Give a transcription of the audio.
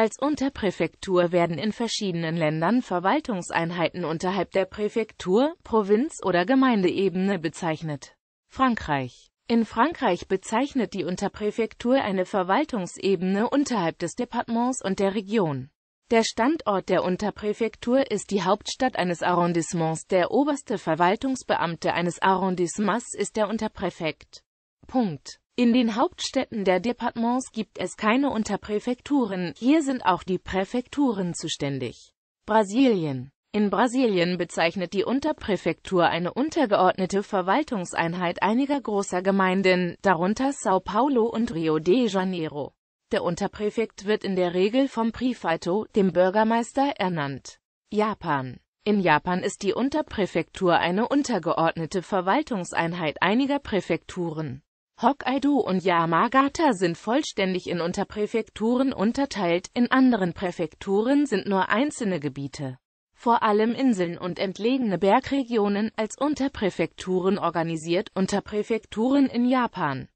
Als Unterpräfektur werden in verschiedenen Ländern Verwaltungseinheiten unterhalb der Präfektur, Provinz- oder Gemeindeebene bezeichnet. Frankreich In Frankreich bezeichnet die Unterpräfektur eine Verwaltungsebene unterhalb des Departements und der Region. Der Standort der Unterpräfektur ist die Hauptstadt eines Arrondissements. Der oberste Verwaltungsbeamte eines Arrondissements ist der Unterpräfekt. Punkt. In den Hauptstädten der Departements gibt es keine Unterpräfekturen, hier sind auch die Präfekturen zuständig. Brasilien In Brasilien bezeichnet die Unterpräfektur eine untergeordnete Verwaltungseinheit einiger großer Gemeinden, darunter São Paulo und Rio de Janeiro. Der Unterpräfekt wird in der Regel vom Prefeito, dem Bürgermeister, ernannt. Japan in Japan ist die Unterpräfektur eine untergeordnete Verwaltungseinheit einiger Präfekturen. Hokkaido und Yamagata sind vollständig in Unterpräfekturen unterteilt, in anderen Präfekturen sind nur einzelne Gebiete, vor allem Inseln und entlegene Bergregionen, als Unterpräfekturen organisiert. Unterpräfekturen in Japan